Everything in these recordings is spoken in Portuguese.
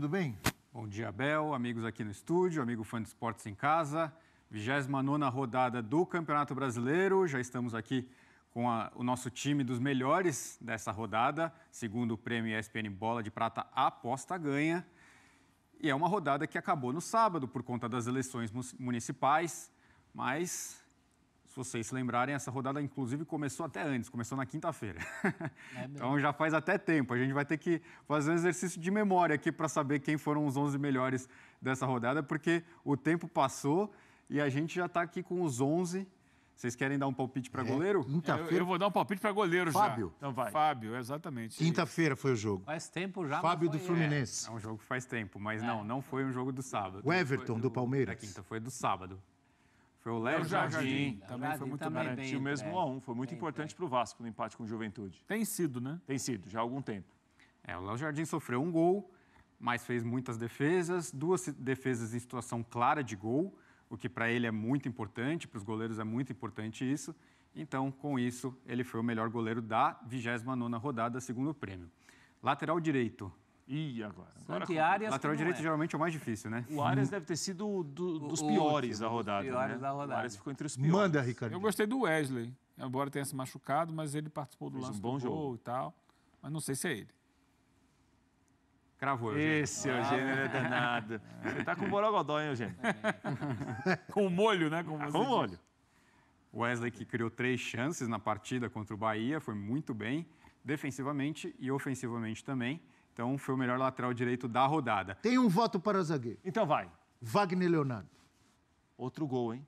tudo bem? Bom dia, Bel, amigos aqui no estúdio, amigo fã de esportes em casa. 29 rodada do Campeonato Brasileiro, já estamos aqui com a, o nosso time dos melhores dessa rodada, segundo o prêmio ESPN Bola de Prata Aposta Ganha. E é uma rodada que acabou no sábado por conta das eleições municipais, mas vocês se lembrarem, essa rodada inclusive começou até antes, começou na quinta-feira. É então já faz até tempo. A gente vai ter que fazer um exercício de memória aqui para saber quem foram os 11 melhores dessa rodada, porque o tempo passou e a gente já está aqui com os 11 vocês querem dar um palpite para é, goleiro? Quinta-feira. Eu, eu, vou dar um palpite para goleiro Fábio. já. Então vai. Fábio, exatamente. Quinta-feira foi o jogo. Faz tempo já. Fábio do é. Fluminense. É, é um jogo que faz tempo, mas é. não, não foi um jogo do sábado. O Everton do, do, Palmeiras. Da quinta foi do sábado. Foi o Léo Jardim, Jardim, também Jardim, foi muito também garantiu mesmo 1 a 1 foi muito bem importante para o Vasco no empate com o Juventude. Tem sido, né? Tem sido, já há algum tempo. É, o Léo Jardim sofreu um gol, mas fez muitas defesas, duas defesas em situação clara de gol, o que para ele é muito importante, para os goleiros é muito importante isso. Então, com isso, ele foi o melhor goleiro da 29ª rodada, segundo o prêmio. Lateral direito, Ih, agora. Santos Arias lateral direito é. geralmente é o mais difícil, né? O Arias deve ter sido do, dos o, piores o, da rodada. Piores né? da rodada. O Arias ficou entre os piores. Manda, Ricardo. Eu gostei do Wesley, embora tenha se machucado, mas ele participou do Fez lance um bom do jogo e tal. Mas não sei se é ele. Cravou, Eugênio. Esse, Eugênio, ah, é danado. Você tá com borogodó, hein, Eugênio? É. com molho, né? ah, com molho. O Wesley que criou três chances na partida contra o Bahia, foi muito bem, defensivamente e ofensivamente também. Então foi o melhor lateral direito da rodada. Tem um voto para zagueiro. Então vai. Wagner Leonardo. Outro gol, hein?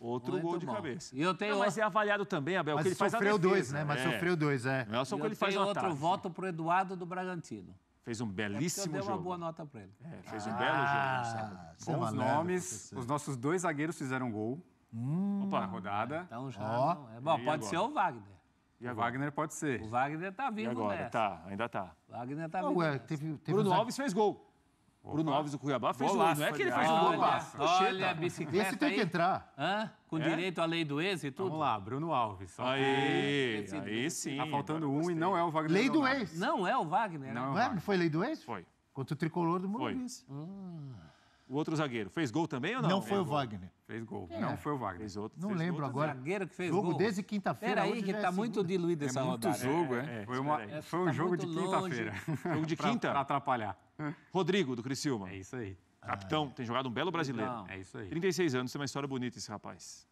Outro Muito gol de bom. cabeça. E eu tenho não, mas é avaliado também, Abel, mas que ele faz sofreu defesa, dois, né? Mas é. sofreu dois, é. Não é só que ele faz outro ataque. voto para Eduardo do Bragantino. Fez um é belíssimo é eu jogo. Eu uma boa nota para ele. É, fez um belo jogo. Ah, é Bons valendo, nomes. É Os nossos dois zagueiros fizeram gol hum, na rodada. Então já. Oh. É. Bom, e pode agora? ser o Wagner. E o Wagner pode ser. O Wagner tá vivo, agora? Nessa. Tá, ainda tá. Wagner tá vivo. Ué, teve, teve Bruno Alves fez gol. Opa. Bruno Alves do Cuiabá fez gol. Não é que ele fez um gol. Olha, olha a bicicleta Esse tem que entrar. Hã? Com é? direito à lei do ex e tudo? Vamos lá, Bruno Alves. Aí, aí, aí sim. Tá faltando um e não é o Wagner. Lei do ex. Não é o Wagner. Não, né? é o Wagner. foi lei do ex? Foi. Contra o tricolor do Murilo. Foi. Hum. O outro zagueiro fez gol também ou não? Não foi o Wagner. Fez gol. É. Não foi o Wagner. Fez outro. Não fez lembro outro agora. Zagueiro que fez jogo gol. desde quinta-feira. aí, que está é muito diluído é essa é muito rodada. jogo, é. é. é foi, uma, foi um tá jogo de quinta-feira. Jogo de quinta? Para atrapalhar. Rodrigo, do Criciúma. É isso aí. Capitão, ah, tem jogado um belo brasileiro. Então, é isso aí. 36 anos, tem uma história bonita esse rapaz.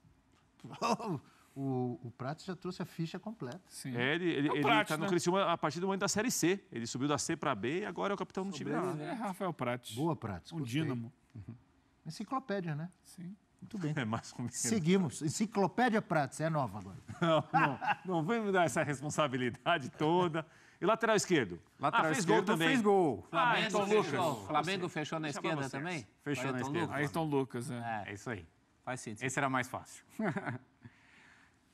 O, o Prato já trouxe a ficha completa. Sim. É, ele ele, é Prato, ele tá no né? Criciúma a partir do momento da Série C. Ele subiu da C para B e agora é o capitão do time. É Rafael Prates. Boa, Prates. Um Dinamo dínamo. Uhum. Enciclopédia, né? Sim. Muito bem. É mais ou menos. Seguimos. Enciclopédia você é nova agora. Não, não, não vem me dar essa responsabilidade toda. E lateral esquerdo? Lateral ah, fez esquerdo gol também. fez gol. Ah, então Flamengo, ah, Lucas. Fechou. Flamengo fechou na esquerda vocês. também? Fechou Ayrton na esquerda. Lucas. Ayrton Lucas, é. é. É isso aí. Faz sentido. Esse era mais fácil.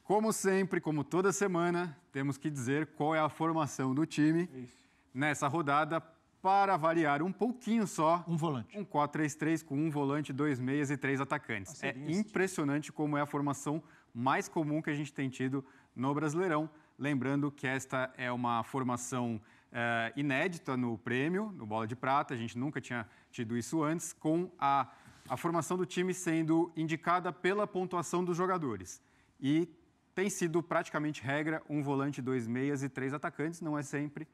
como sempre, como toda semana, temos que dizer qual é a formação do time. Isso. Nessa rodada, para variar um pouquinho só. Um volante. Um 4-3-3 com um volante, dois meias e três atacantes. Ah, é assim. impressionante como é a formação mais comum que a gente tem tido no Brasileirão. Lembrando que esta é uma formação eh, inédita no prêmio, no Bola de Prata, a gente nunca tinha tido isso antes, com a, a formação do time sendo indicada pela pontuação dos jogadores. E tem sido praticamente regra um volante, dois meias e três atacantes, não é sempre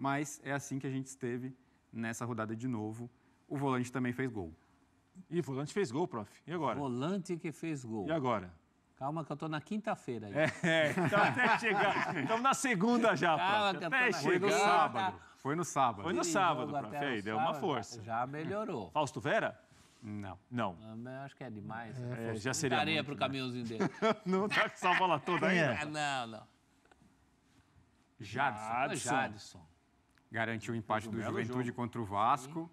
mas é assim que a gente esteve nessa rodada de novo. O volante também fez gol. E volante fez gol, prof. E agora? Volante que fez gol. E agora? Calma que eu tô na quinta-feira aí. É, é então até chegar. Estamos na segunda já, Calma, prof. Até chegar. Foi no sábado. Foi no sábado. Foi no sábado, prof. Aí, deu uma força. Já melhorou. Fausto Vera? Não. Não. Ah, eu acho que é demais. Né? É, é, já seria. Areia muito, pro né? caminhãozinho dele. não tá com essa bola toda ainda? É, né? Não, não. Jadson. Jadson garantiu o empate do, do Juventude jogo. contra o Vasco.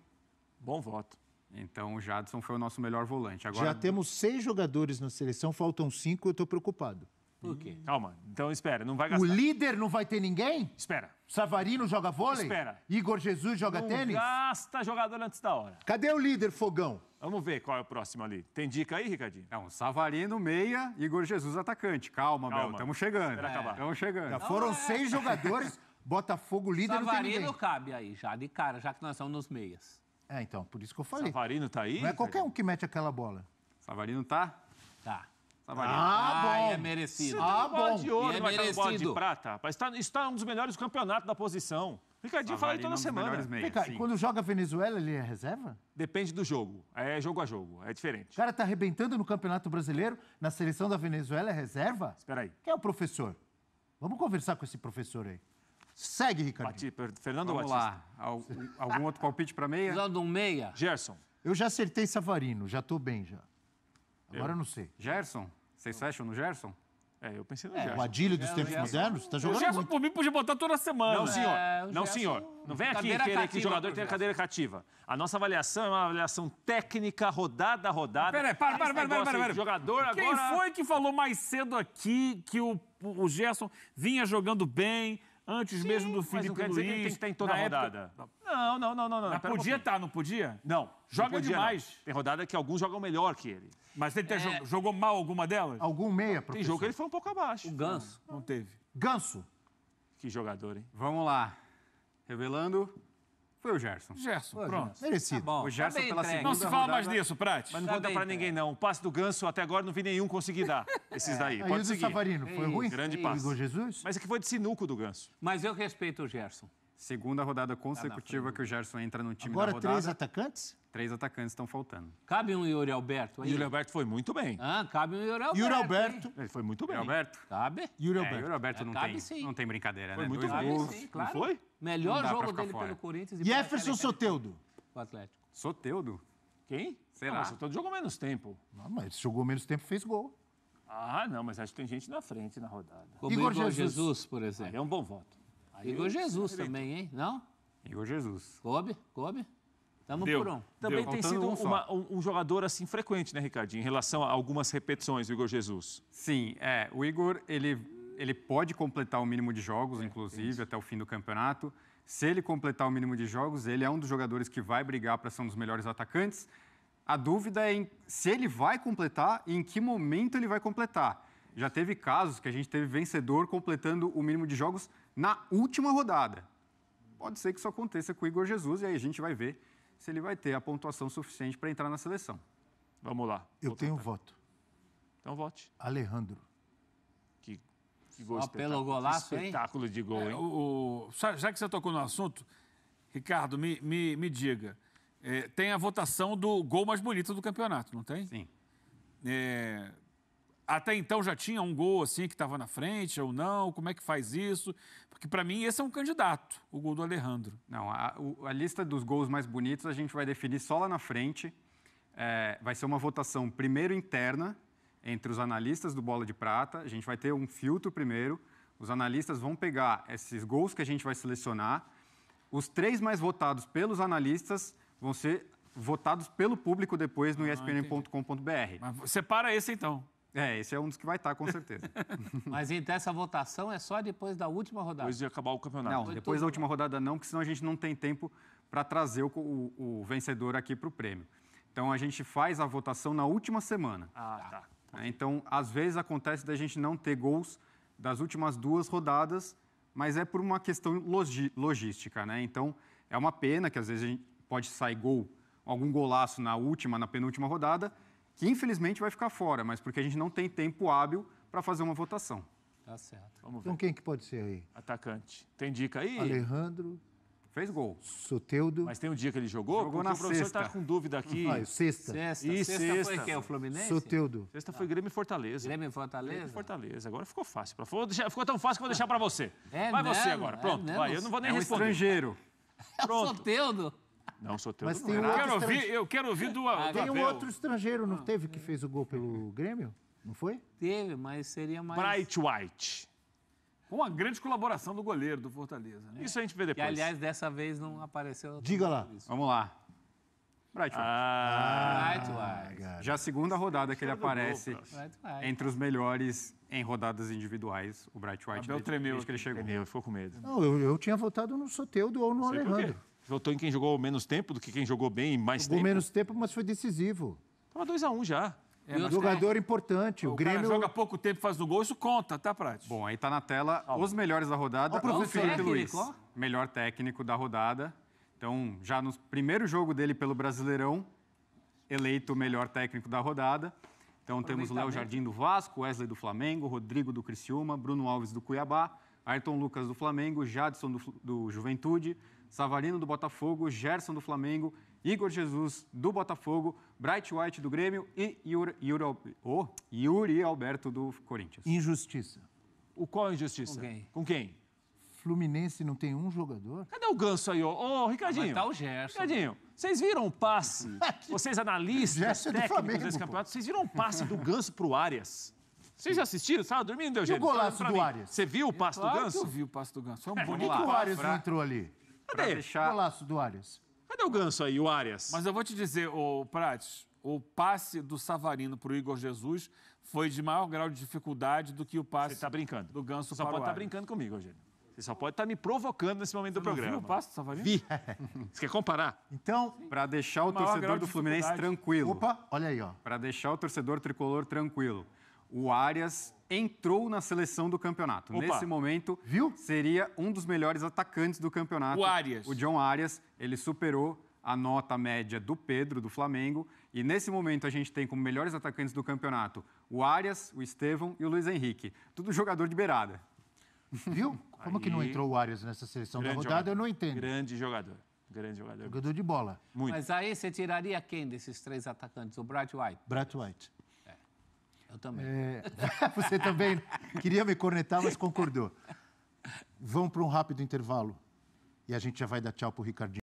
Bom voto. Então o Jadson foi o nosso melhor volante. Agora... Já temos seis jogadores na seleção, faltam cinco, eu estou preocupado. Por quê? Calma, então espera, não vai gastar. O líder não vai ter ninguém? Espera. Savarino joga vôlei? Espera. Igor Jesus joga não tênis? Gasta jogador antes da hora. Cadê o líder, Fogão? Vamos ver qual é o próximo ali. Tem dica aí, Ricardinho? É um Savarino, meia, Igor Jesus, atacante. Calma, Calma. Bel, estamos chegando. Estamos é. chegando. Já foram é. seis jogadores Botafogo líder Savarino não cabe aí já, de cara, já que nós estamos nos meias. É, então, por isso que eu falei. Savarino tá aí? Não é qualquer um que mete aquela bola. Savarino tá? Tá. Savarino. Ah, ah é bom. é merecido. Ah, bola bom. de ouro, é merecido. bola de prata. Está isso tá um dos melhores campeonatos da posição. Ricardinho fala toda é semana. Meias, quando joga Venezuela, ele é reserva? Depende do jogo. É jogo a jogo. É diferente. O cara tá arrebentando no Campeonato Brasileiro, na seleção da Venezuela é reserva? Espera aí. Quem é o professor? Vamos conversar com esse professor aí. Segue, Ricardo. Bati, Fernando Vamos Batista. Al, algum outro palpite para meia? Usando um meia. Gerson. Eu já acertei Savarino, já estou bem já. Agora eu. não sei. Gerson? Vocês fecham no Gerson? É, eu pensei no é, Gerson. O Adílio dos é, tempos modernos? Está jogando O Gerson muito. por mim podia botar toda semana. Não, é, senhor. É, não, senhor. Não vem aqui querer que o jogador tenha cadeira cativa. A nossa avaliação é uma avaliação técnica, rodada a rodada. Peraí, para, para, para, para, para, para. Jogador Quem foi que falou mais cedo aqui que o, o Gerson vinha jogando bem, antes Sim, mesmo do Felipe mas não Luiz. tem que estar em toda a rodada. Época... Não, não, não, não. não. Mas podia estar, tá, não podia? Não. Joga não podia, demais. Não. Tem rodada que alguns jogam melhor que ele. Mas ele é... jogou, jogou mal alguma delas? Algum meia, professor. Tem jogo que ele foi um pouco abaixo. O Ganso. Não, não teve. Ganso. Que jogador, hein? Vamos lá. Revelando. Foi o Gerson. Gerson, Foi pronto. Merecido. Tá o Gerson tá pela entregue. segunda Não se fala rodada, mais disso, Prati. Mas não tá vou dar pra ninguém, não. O passe do Ganso, até agora não vi nenhum conseguir dar. Esses é. daí. Aí seguir. Savarino, foi ruim? Grande passe. Igor Jesus? Mas é que foi de sinuco do Ganso. Mas eu respeito o Gerson. Segunda rodada tá consecutiva tá que o Gerson entra no time agora, da rodada. Agora três atacantes? Três atacantes estão faltando. Cabe um Yuri Alberto aí? Yuri Alberto foi muito bem. Ah, cabe um Yuri Alberto. Yuri Alberto. Ele foi muito bem. Yuri Alberto. Cabe? Yuri é, Alberto. É, Yuri Alberto não, cabe, tem, sim. não tem brincadeira, foi né? Muito bom. Sim, claro. Não foi? Melhor não jogo dele fora. pelo Corinthians. E Jefferson Soteudo. O Atlético. Soteudo? Quem? Sei não, ah, lá. Soteudo jogou menos tempo. Não, mas jogou menos tempo fez gol. Ah, não, mas acho que tem gente na frente na rodada. Como Igor, Jesus. Jesus. por exemplo. Aí é um bom voto. Aí Igor Jesus também, hein? Não? Igor Jesus. Kobe? Kobe? Estamos por um. Também Deu. tem sido um, uma, um, jogador assim frequente, né, Ricardinho, em relação a algumas repetições, o Igor Jesus. Sim, é. O Igor, ele, ele pode completar o mínimo de jogos, é, inclusive, até o fim do campeonato. Se ele completar o mínimo de jogos, ele é um dos jogadores que vai brigar para ser um dos melhores atacantes. A dúvida é em, se ele vai completar e em que momento ele vai completar. Já teve casos que a gente teve vencedor completando o mínimo de jogos na última rodada. Pode ser que isso aconteça com o Igor Jesus e aí a gente vai ver se ele vai ter a pontuação suficiente para entrar na seleção. Vamos lá. Eu tenho um voto. Então vote. Alejandro. Que, que gol Apelo golaço, que espetáculo hein? de gol, é, hein? o, o, já que você tocou no assunto, Ricardo, me, me, me diga. É, tem a votação do gol mais bonito do campeonato, não tem? Sim. É, até então já tinha um gol assim que estava na frente ou não? Como é que faz isso? Porque para mim esse é um candidato, o gol do Alejandro. Não, a, a, lista dos gols mais bonitos a gente vai definir só lá na frente. É, vai ser uma votação primeiro interna entre os analistas do Bola de Prata. A gente vai ter um filtro primeiro. Os analistas vão pegar esses gols que a gente vai selecionar. Os três mais votados pelos analistas vão ser votados pelo público depois no ah, espn.com.br. Separa esse então. É, esse é um dos que vai estar, tá, com certeza. Mas então essa votação é só depois da última rodada? Depois de acabar o campeonato. Não, depois, da última rodada não, porque senão a gente não tem tempo para trazer o, o, o, vencedor aqui para o prêmio. Então a gente faz a votação na última semana. Ah, tá. tá. Né, então, às vezes acontece da gente não ter gols das últimas duas rodadas, mas é por uma questão logística, né? Então, é uma pena que às vezes a gente pode sair gol, algum golaço na última, na penúltima rodada, que infelizmente vai ficar fora, mas porque a gente não tem tempo hábil para fazer uma votação. Tá certo. Vamos então ver. Então quem que pode ser aí? Atacante. Tem dica aí? Alejandro. Fez gol. Soteudo. Mas tem um dia que ele jogou? Jogou na o professor está com dúvida aqui. Ah, é sexta. Sexta. E sexta, sexta foi quem? O Fluminense? Soteudo. Sexta foi Grêmio e Fortaleza. Grêmio e Fortaleza? Grêmio Fortaleza. Agora ficou fácil. Ficou, ficou tão fácil que eu vou deixar para você. É vai mesmo, você agora. É Pronto. É vai, eu não vou nem é um responder. estrangeiro. Pronto. É Soteudo. Não, Soteldo Mas tem é um outro Eu quero ouvir, eu quero ouvir do ah, Tem um outro estrangeiro, não teve, que fez o gol pelo Grêmio? Não foi? Teve, mas seria mais... Bright White. Com a grande colaboração do goleiro do Fortaleza. Né? Isso a gente vê depois. E, aliás, dessa vez não apareceu... Diga lá. Isso. Vamos lá. Bright White. Ah, ah Bright White. Já a segunda rodada que ele aparece gol, entre os melhores em rodadas individuais, o Bright White. Abel tremeu. que ele chegou. Tremeu, ficou com medo. Não, eu, eu tinha votado no Soteudo ou no Sei Alejandro. Votou em quem jogou menos tempo do que quem jogou bem mais jogou tempo. menos tempo, mas foi decisivo. Tava 2x1 um já. É, jogador tem... importante. O, o Grêmio joga pouco tempo, faz no gol, isso conta, tá, Prat? Bom, aí tá na tela os melhores da rodada. Ah, o Felipe Luiz, melhor técnico da rodada. Então, já no primeiro jogo dele pelo Brasileirão, eleito o melhor técnico da rodada. Então temos o Léo Jardim do Vasco, Wesley do Flamengo, Rodrigo do Criciúma, Bruno Alves do Cuiabá, Ayrton Lucas do Flamengo, Jadson do, do Juventude, Savarino do Botafogo, Gerson do Flamengo, Igor Jesus do Botafogo, Bright White do Grêmio e Yuri, Yuri, oh, Yuri Alberto do Corinthians. Injustiça. O qual injustiça? Com quem? Com quem? Fluminense não tem um jogador? Cadê o ganso aí? Ô, oh, Ricardinho. Ah, tá o Gerson. Ricardinho, vocês viram o passe? vocês analistas, Gerson é técnicos desse campeonato, vocês viram o passe do ganso pro Arias? Vocês já assistiram? Estava dormindo, Eugênio? E o golaço do Arias? Você viu o passe claro do Ganso? eu vi o passe do Ganso. É um é bonito é, o Arias não entrou ali? Cadê deixar. Golaço do Arias. Cadê o ganso aí, o Arias? Mas eu vou te dizer, o Prates, o passe do Savarino para o Igor Jesus foi de maior grau de dificuldade do que o passe Você tá brincando. do ganso Só para o pode tá estar brincando comigo, Eugênio. Você só pode estar tá me provocando nesse momento do Você não programa. viu o passe do Savarino? Vi. Você quer comparar? Então, Pra deixar o torcedor do Fluminense tranquilo. opa, olha aí, ó. Pra deixar o torcedor tricolor tranquilo o Arias entrou na seleção do campeonato. Opa. Nesse momento, viu? Seria um dos melhores atacantes do campeonato. O Arias. O John Arias, ele superou a nota média do Pedro do Flamengo, e nesse momento a gente tem como melhores atacantes do campeonato o Arias, o Estevão e o Luiz Henrique. Tudo jogador de beirada. Viu? Como Aí... que não entrou o Arias nessa seleção Grande da rodada? Jogador. Eu não entendo. Grande jogador. Grande jogador. Jogador de bola. Muito. Mas aí você tiraria quem desses três atacantes? O Brad White? Brad White também. É, você também queria me cornetar, mas concordou. Vamos para um rápido intervalo e a gente já vai dar tchau para o Ricardinho.